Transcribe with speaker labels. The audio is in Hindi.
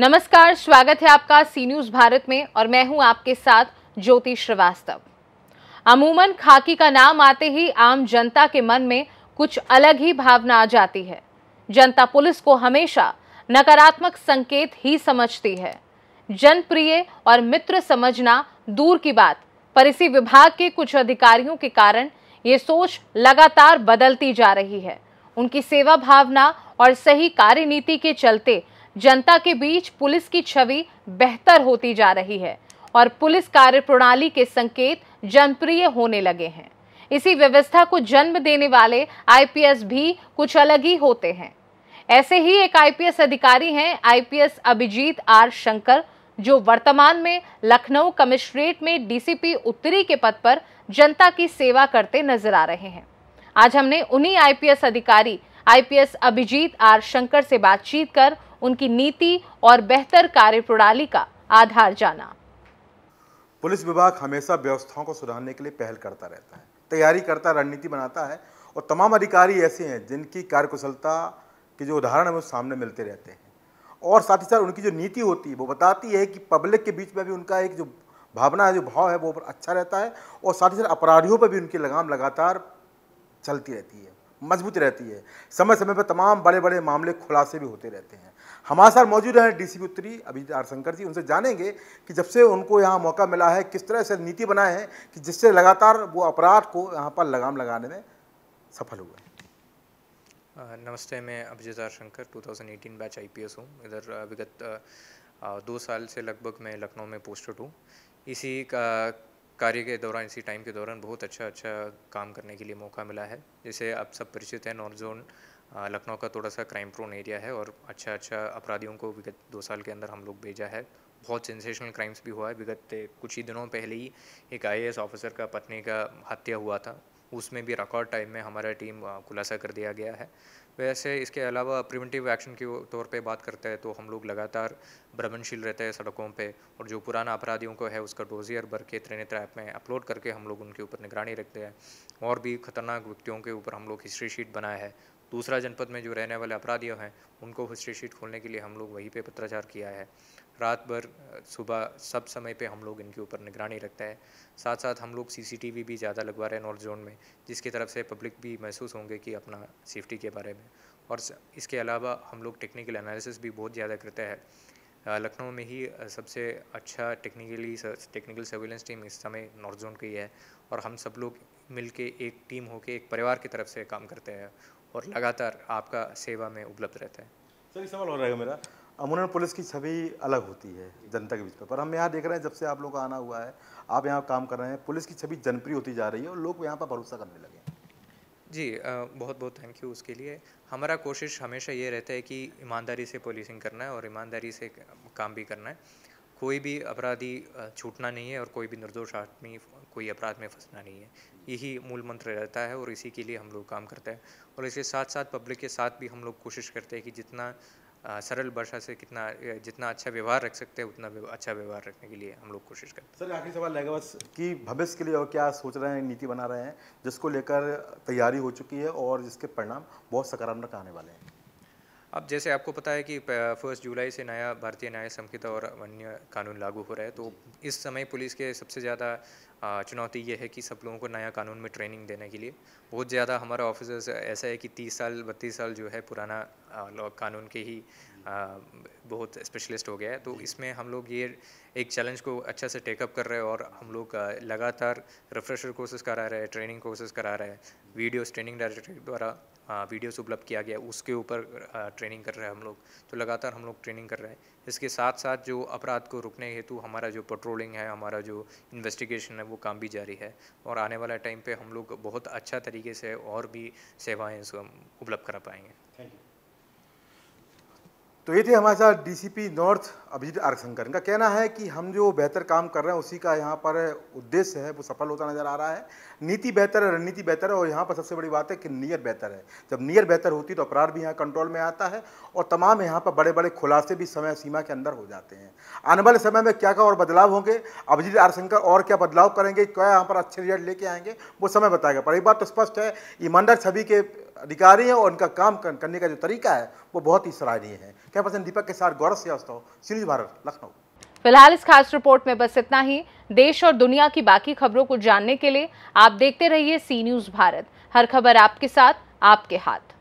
Speaker 1: नमस्कार स्वागत है आपका सी न्यूज़ भारत में और मैं हूं आपके साथ ज्योति श्रीवास्तव अमूमन खाकी का नाम आते ही आम जनता के मन में कुछ अलग ही भावना आ जाती है जनता पुलिस को हमेशा नकारात्मक संकेत ही समझती है जनप्रिय और मित्र समझना दूर की बात पर इसी विभाग के कुछ अधिकारियों के कारण ये सोच लगातार बदलती जा रही है उनकी सेवा भावना और सही कार्यनीति के चलते जनता के बीच पुलिस की छवि बेहतर होती जा रही है और पुलिस कार्यप्रणाली के संकेत जनप्रिय होने लगे हैं इसी व्यवस्था को जन्म देने वाले आईपीएस भी कुछ अलग ही होते हैं ऐसे ही एक आईपीएस अधिकारी हैं आईपीएस अभिजीत आर शंकर जो वर्तमान में लखनऊ कमिश्नरेट में डीसीपी उत्तरी के पद पर जनता की सेवा करते नजर आ रहे हैं आज हमने उन्हीं आईपीएस अधिकारी आईपीएस अभिजीत आर शंकर से बातचीत कर उनकी नीति और बेहतर कार्यप्रणाली का आधार जाना
Speaker 2: पुलिस विभाग हमेशा व्यवस्थाओं को सुधारने के लिए पहल करता रहता है तैयारी करता रणनीति बनाता है और तमाम अधिकारी ऐसे हैं जिनकी कार्यकुशलता के जो उदाहरण है वो सामने मिलते रहते हैं और साथ ही साथ उनकी जो नीति होती है वो बताती है कि पब्लिक के बीच में भी उनका एक जो भावना है जो भाव है वो अच्छा रहता है और साथ ही साथ अपराधियों पर भी उनकी लगाम लगातार चलती रहती है मजबूत रहती है समय समय पर तमाम बड़े बड़े मामले खुलासे भी होते रहते हैं हमारे साथ मौजूद हैं डी उत्तरी अभिजीत आर शंकर जी उनसे जानेंगे कि जब से उनको यहाँ मौका मिला है किस तरह से नीति बनाए हैं कि जिससे लगातार वो अपराध को यहाँ पर लगाम लगाने में सफल
Speaker 3: हुए नमस्ते मैं Abhijeet R Shankar 2018 batch IPS हूँ इधर विगत दो साल से लगभग मैं लखनऊ में पोस्टेड हूँ इसी का कार्य के दौरान इसी टाइम के दौरान बहुत अच्छा अच्छा काम करने के लिए मौका मिला है जैसे आप सब परिचित हैं नॉर्थ जोन लखनऊ का थोड़ा सा क्राइम प्रोन एरिया है और अच्छा अच्छा अपराधियों को विगत दो साल के अंदर हम लोग भेजा है बहुत सेंसेशनल क्राइम्स भी हुआ है विगत कुछ ही दिनों पहले ही एक आई ऑफिसर का पत्नी का हत्या हुआ था उसमें भी रिकॉर्ड टाइम में हमारा टीम खुलासा कर दिया गया है वैसे इसके अलावा प्रिवेंटिव एक्शन के तौर पे बात करते हैं तो हम लोग लगातार भ्रमणशील रहते हैं सड़कों पे और जो पुराना अपराधियों को है उसका डोजियर भर के त्रिनेत्र ऐप में अपलोड करके हम लोग उनके ऊपर निगरानी रखते हैं और भी खतरनाक व्यक्तियों के ऊपर हम लोग हिस्ट्री शीट बनाया है दूसरा जनपद में जो रहने वाले अपराधियों हैं उनको हिस्ट्री शीट खोलने के लिए हम लोग वहीं पे पत्राचार किया है रात भर सुबह सब समय पे हम लोग इनके ऊपर निगरानी रखते हैं साथ साथ हम लोग सीसीटीवी भी ज़्यादा लगवा रहे हैं नॉर्थ जोन में जिसकी तरफ से पब्लिक भी महसूस होंगे कि अपना सेफ्टी के बारे में और इसके अलावा हम लोग टेक्निकल एनालिसिस भी बहुत ज़्यादा करते हैं लखनऊ में ही सबसे अच्छा टेक्निकली टेक्निकल सर्विलेंस टीम इस समय नॉर्थ जोन की है और हम सब लोग मिल के एक टीम होके एक परिवार की तरफ से काम करते हैं और लगातार आपका सेवा में उपलब्ध रहता है सर एक सवाल हो रहेगा मेरा
Speaker 2: अमूमन पुलिस की छवि अलग होती है जनता के बीच पर पर हम यहाँ देख रहे हैं जब से आप लोग का आना हुआ है आप यहाँ काम कर रहे हैं पुलिस की छवि जनप्रिय होती जा रही है और लोग यहाँ पर भरोसा करने लगे
Speaker 3: जी बहुत बहुत थैंक यू उसके लिए हमारा कोशिश हमेशा ये रहता है कि ईमानदारी से पुलिसिंग करना है और ईमानदारी से काम भी करना है कोई भी अपराधी छूटना नहीं है और कोई भी निर्दोष आदमी कोई अपराध में फंसना नहीं है यही मूल मंत्र रहता है और इसी के लिए हम लोग काम करते हैं और इसके साथ साथ पब्लिक के साथ भी हम लोग कोशिश करते हैं कि जितना सरल भाषा से कितना जितना अच्छा व्यवहार रख सकते हैं उतना अच्छा व्यवहार रखने के लिए हम लोग कोशिश करते
Speaker 2: हैं सर आखिरी सवाल रहेगा बस कि भविष्य के लिए और क्या सोच रहे हैं नीति बना रहे हैं जिसको लेकर तैयारी हो चुकी है और जिसके परिणाम बहुत सकारात्मक आने वाले हैं
Speaker 3: अब जैसे आपको पता है कि फर्स्ट जुलाई से नया भारतीय न्याय संहिता और अन्य कानून लागू हो रहा है तो इस समय पुलिस के सबसे ज़्यादा चुनौती ये है कि सब लोगों को नया कानून में ट्रेनिंग देने के लिए बहुत ज़्यादा हमारा ऑफिसर्स ऐसा है कि तीस साल बत्तीस साल जो है पुराना कानून के ही बहुत स्पेशलिस्ट हो गया है तो इसमें हम लोग ये एक चैलेंज को अच्छा से टेकअप कर रहे हैं और हम लोग लगातार रिफ्रेशर कोर्सेज करा रहे हैं ट्रेनिंग कोर्सेज करा रहे हैं वीडियोस ट्रेनिंग डायरेक्टर द्वारा वीडियोस उपलब्ध किया गया उसके ऊपर ट्रेनिंग कर रहे हैं हम लोग तो लगातार हम लोग ट्रेनिंग कर रहे हैं इसके साथ साथ जो अपराध को रुकने हेतु हमारा जो पेट्रोलिंग है हमारा जो इन्वेस्टिगेशन है वो काम भी जारी है और आने वाला टाइम पे हम लोग बहुत अच्छा तरीके से और भी सेवाएँ उपलब्ध करा पाएंगे थैंक यू
Speaker 2: तो ये थे हमारे साथ डीसीपी नॉर्थ अभिजीत आरशंकर इनका कहना है कि हम जो बेहतर काम कर रहे हैं उसी का यहाँ पर उद्देश्य है वो सफल होता नज़र आ रहा है नीति बेहतर है रणनीति बेहतर है और यहाँ पर सबसे बड़ी बात है कि नियर बेहतर है जब नियर बेहतर होती तो अपराध भी यहाँ कंट्रोल में आता है और तमाम यहाँ पर बड़े बड़े खुलासे भी समय सीमा के अंदर हो जाते हैं आने वाले समय में क्या क्या और बदलाव होंगे अभिजीत आरशंकर और क्या बदलाव करेंगे क्या यहाँ पर अच्छे रिजल्ट लेके आएंगे वो समय बताएगा पर एक बात तो स्पष्ट है ईमानदार छवि के अधिकारी हैं और उनका काम करने का जो तरीका है वो बहुत ही सराहनीय है क्या पसंद दीपक के साथ गौरव श्रीवास्तव सीरीज भारत लखनऊ
Speaker 1: फिलहाल इस खास रिपोर्ट में बस इतना ही देश और दुनिया की बाकी खबरों को जानने के लिए आप देखते रहिए सी न्यूज़ भारत हर खबर आपके साथ आपके हाथ